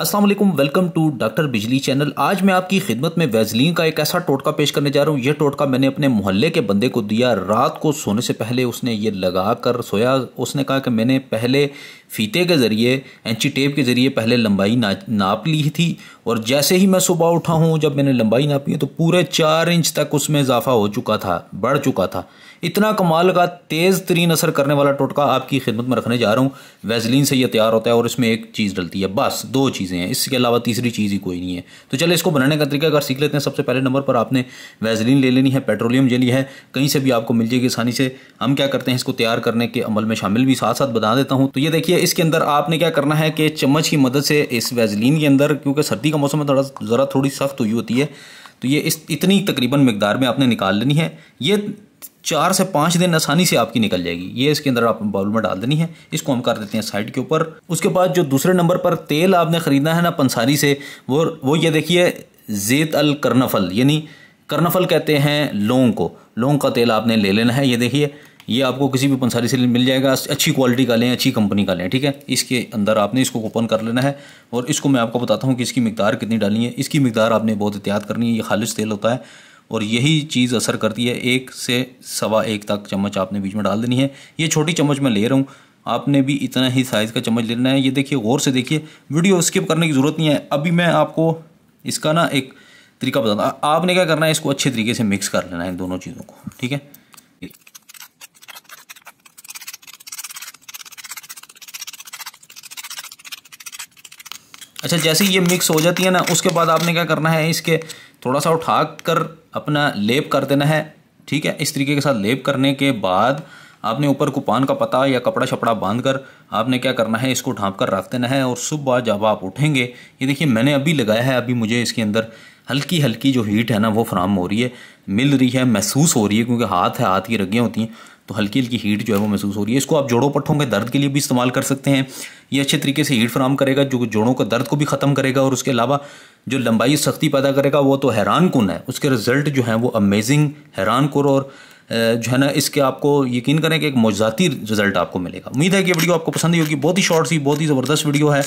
अस्सलाम वालेकुम welcome to doctor Bijli channel आज मैं आपकी खिदमत में वैजलिन का एक ऐसा टोटका पेश करने जा रहा हूँ यह टोटका मैंने अपने मोहल्ले के बंदे को दिया रात को सोने से पहले उसने ये लगा कर सोया उसने कहा कि मैंने पहले फीते के ज़रिए एंची टेप के ज़रिए पहले लंबाई ना नाप ली थी और जैसे ही मैं सुबह उठा हूँ जब मैंने लंबाई नापी है तो पूरे चार इंच तक उसमें इजाफा हो चुका था बढ़ चुका था इतना कमाल का तेज़ तरीन असर करने वाला टोटका आपकी खिदमत में रखने जा रहा हूँ वेजलिन से यह तैयार होता है और इसमें एक चीज़ डलती है बस दो चीज़ें हैं इसके अलावा तीसरी चीज़ ही कोई नहीं है तो चले इसको बनाने का तरीका अगर सीख लेते हैं सबसे पहले नंबर पर आपने वेजलिन ले लेनी है पेट्रोलियम जेली है कहीं से भी आपको मिल जाएगी आसानी से हम क्या करते हैं इसको तैयार करने के अमल में शामिल भी साथ साथ बता देता हूँ तो ये देखिए इसके अंदर आपने क्या करना है कि चम्मच की मदद से इस वैजलिन के अंदर क्योंकि सर्दी का मौसम में थोड़ा ज़रा थोड़ी सख्त हुई होती है तो ये इस इतनी तकरीबन मकदार में आपने निकाल लेनी है ये चार से पाँच दिन आसानी से आपकी निकल जाएगी ये इसके अंदर आप बाउल में डाल देनी है इसको हम कर देते हैं साइड के ऊपर उसके बाद जो दूसरे नंबर पर तेल आपने ख़रीदना है ना पंसारी से वो वो ये देखिए जेत अल करनफल यानी करनफल कहते हैं लौंग को लौंग का तेल आपने ले लेना है ये देखिए ये आपको किसी भी पंसारी से मिल जाएगा अच्छी क्वालिटी का लें अच्छी कंपनी का लें ठीक है इसके अंदर आपने इसको ओपन कर लेना है और इसको मैं आपको बताता हूँ कि इसकी मकदार कितनी डालनी है इसकी मकदार आपने बहुत एहतियात करनी है ये खालिश तेल होता है और यही चीज़ असर करती है एक से सवा एक तक चम्मच आपने बीच में डाल देनी है ये छोटी चम्मच मैं ले रहा हूँ आपने भी इतना ही साइज़ का चम्मच लेना है ये देखिए गौर से देखिए वीडियो स्किप करने की ज़रूरत नहीं है अभी मैं आपको इसका ना एक तरीका बताता आपने क्या करना है इसको अच्छे तरीके से मिक्स कर लेना है इन दोनों चीज़ों को ठीक है अच्छा जैसे ये मिक्स हो जाती है ना उसके बाद आपने क्या करना है इसके थोड़ा सा उठा कर अपना लेप कर देना है ठीक है इस तरीके के साथ लेप करने के बाद आपने ऊपर कुपान का पता या कपड़ा शपड़ा बांध कर आपने क्या करना है इसको ढाँप कर रख देना है और सुबह जब आप उठेंगे ये देखिए मैंने अभी लगाया है अभी मुझे इसके अंदर हल्की हल्की जो हीट है ना वो फ्राम हो रही है मिल रही है महसूस हो रही है क्योंकि हाथ है हाथ की रगियाँ होती हैं तो हल्की हल्की हीट जो है वो महसूस हो रही है इसको आप जोड़ों पट्ठों के दर्द के लिए भी इस्तेमाल कर सकते हैं ये अच्छे तरीके से हीट फ्राम करेगा जो जोड़ों का दर्द को भी ख़त्म करेगा और उसके अलावा जो लंबाई सख्ती पैदा करेगा वो तो हैरान कन है उसके रिजल्ट जो है वो अमेजिंग हैरान कन और जो है ना इसके आपको यकीन करें कि एक मौजाती रिजल्ट आपको मिलेगा उम्मीद है कि वीडियो आपको पसंद ही होगी बहुत ही शॉर्ट सी बहुत ही ज़बरदस्त वीडियो है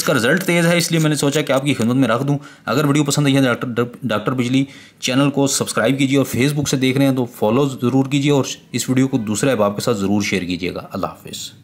इसका रिजल्ट तेज़ है इसलिए मैंने सोचा कि आपकी खिदमत में रख दूँ अगर वीडियो पसंद आई है डॉक्टर डॉक्टर बिजली चैनल को सब्सक्राइब कीजिए और फेसबुक से देख रहे हैं तो फॉलो ज़रूर कीजिए और इस वीडियो को दूसरे अहबाब के साथ ज़रूर शेयर कीजिएगा अल्लाह हाफिज़